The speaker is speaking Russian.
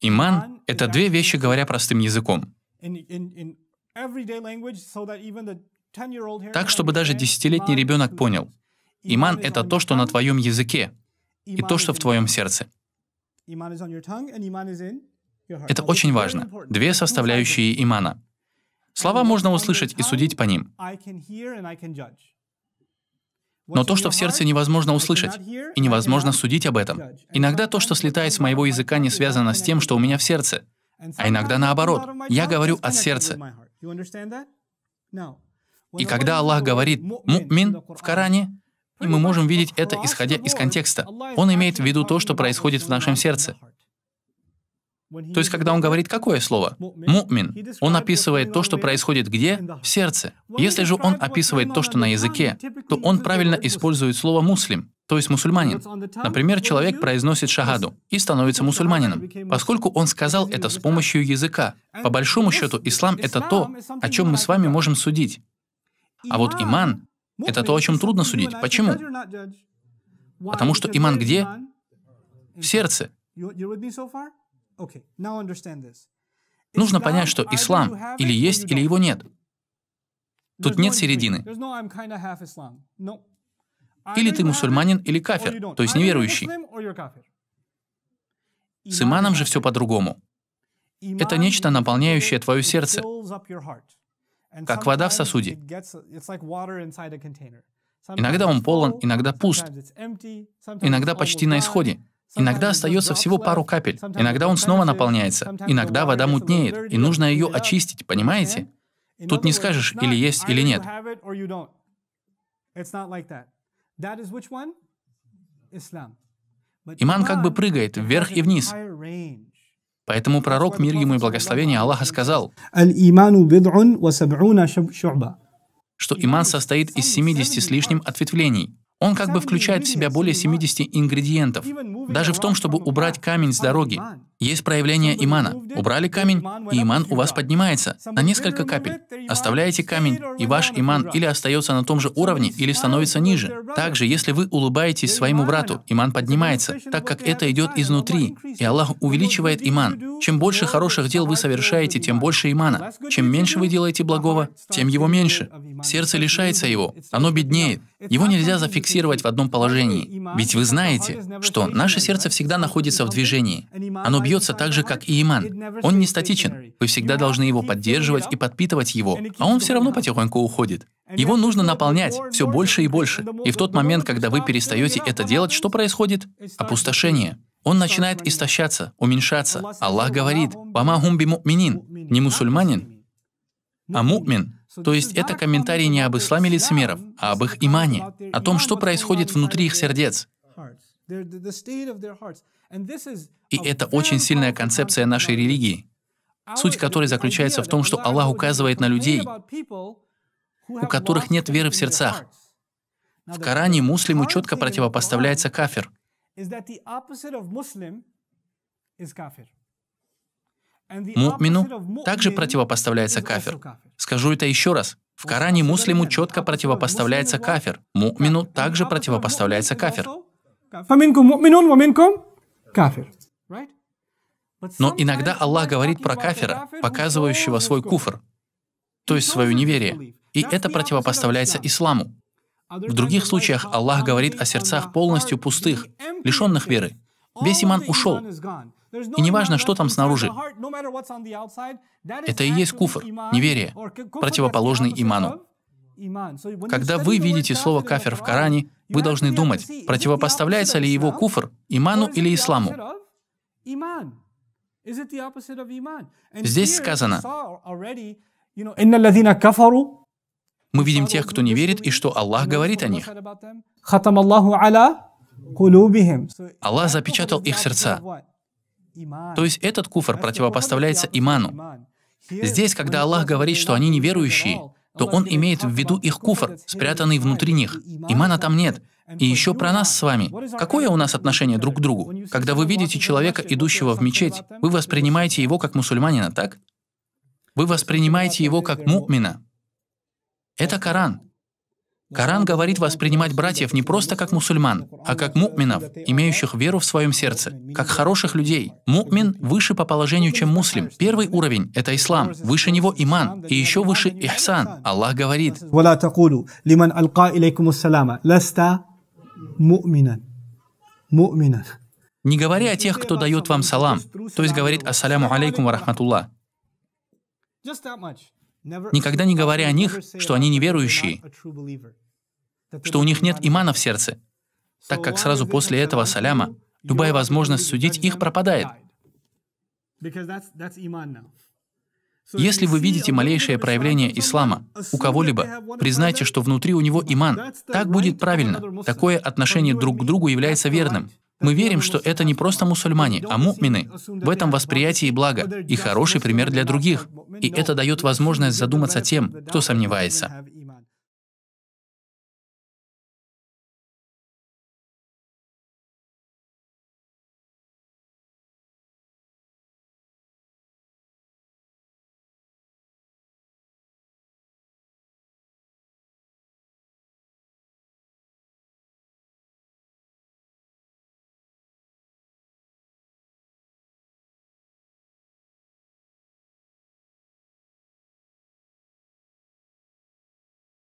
Иман — это две вещи, говоря простым языком. Так, чтобы даже десятилетний ребенок понял. Иман — это то, что на твоем языке, и то, что в твоем сердце. Это очень важно. Две составляющие имана. Слова можно услышать и судить по ним. Но то, что в сердце невозможно услышать, и невозможно судить об этом. Иногда то, что слетает с моего языка, не связано с тем, что у меня в сердце. А иногда наоборот, я говорю от сердца. И когда Аллах говорит «мумин» в Коране, и мы можем видеть это, исходя из контекста, он имеет в виду то, что происходит в нашем сердце. То есть, когда он говорит какое слово? Мумин. Он описывает то, что происходит где? В сердце. Если же он описывает то, что на языке, то он правильно использует слово «муслим», то есть мусульманин. Например, человек произносит шагаду и становится мусульманином, поскольку он сказал это с помощью языка. По большому счету, ислам — это то, о чем мы с вами можем судить. А вот иман — это то, о чем трудно судить. Почему? Потому что иман где? В сердце. Нужно понять, что ислам или есть, или его нет. Тут нет середины. Или ты мусульманин, или кафир, то есть неверующий. С иманом же все по-другому. Это нечто, наполняющее твое сердце, как вода в сосуде. Иногда он полон, иногда пуст, иногда почти на исходе. Иногда остается всего пару капель, иногда он снова наполняется, иногда вода мутнеет, и нужно ее очистить, понимаете? Тут не скажешь, или есть, или нет. Иман как бы прыгает вверх и вниз. Поэтому пророк, мир ему и благословение Аллаха, сказал, что иман состоит из 70 с лишним ответвлений. Он как бы включает в себя более 70 ингредиентов. Даже в том, чтобы убрать камень с дороги, есть проявление имана. Убрали камень, и иман у вас поднимается на несколько капель. Оставляете камень, и ваш иман или остается на том же уровне, или становится ниже. Также, если вы улыбаетесь своему брату, иман поднимается, так как это идет изнутри, и Аллах увеличивает иман. Чем больше хороших дел вы совершаете, тем больше имана. Чем меньше вы делаете благого, тем его меньше сердце лишается его, оно беднеет. Его нельзя зафиксировать в одном положении. Ведь вы знаете, что наше сердце всегда находится в движении. Оно бьется так же, как и иман. Он не статичен. Вы всегда должны его поддерживать и подпитывать его, а он все равно потихоньку уходит. Его нужно наполнять все больше и больше. И в тот момент, когда вы перестаете это делать, что происходит? Опустошение. Он начинает истощаться, уменьшаться. Аллах говорит, «Вама хумби муминин» — не мусульманин, а мумин. То есть это комментарий не об исламе лицемеров, а об их имане, о том, что происходит внутри их сердец. И это очень сильная концепция нашей религии, суть которой заключается в том, что Аллах указывает на людей, у которых нет веры в сердцах. В Коране муслиму четко противопоставляется кафир. Мукмину также противопоставляется кафир. Скажу это еще раз. В Коране муслиму четко противопоставляется кафир. Мукмину также противопоставляется кафир. Но иногда Аллах говорит про кафира, показывающего свой куфр, то есть свое неверие, и это противопоставляется исламу. В других случаях Аллах говорит о сердцах полностью пустых, лишенных веры. Весь иман ушел. И неважно, что там снаружи. Это и есть куфр, неверие, противоположный иману. Когда вы видите слово «кафир» в Коране, вы должны думать, противопоставляется ли его куфр иману или исламу. Здесь сказано, мы видим тех, кто не верит, и что Аллах говорит о них. Аллах запечатал их сердца. То есть этот куфр противопоставляется иману. Здесь, когда Аллах говорит, что они неверующие, то он имеет в виду их куфр, спрятанный внутри них. Имана там нет. И еще про нас с вами. Какое у нас отношение друг к другу? Когда вы видите человека, идущего в мечеть, вы воспринимаете его как мусульманина, так? Вы воспринимаете его как мукмина. Это Коран. Коран говорит воспринимать братьев не просто как мусульман, а как мукминов, имеющих веру в своем сердце, как хороших людей. Мукмин выше по положению, чем муслим. Первый уровень — это ислам, выше него иман, и еще выше ихсан. Аллах говорит, не говори о тех, кто дает вам салам, то есть говорит «Ассаляму алейкум ва рахматуллах» никогда не говоря о них, что они неверующие, что у них нет имана в сердце, так как сразу после этого саляма любая возможность судить их пропадает. Если вы видите малейшее проявление ислама у кого-либо, признайте, что внутри у него иман. Так будет правильно. Такое отношение друг к другу является верным. Мы верим, что это не просто мусульмане, а мумины. В этом восприятие и благо, и хороший пример для других. И это дает возможность задуматься тем, кто сомневается.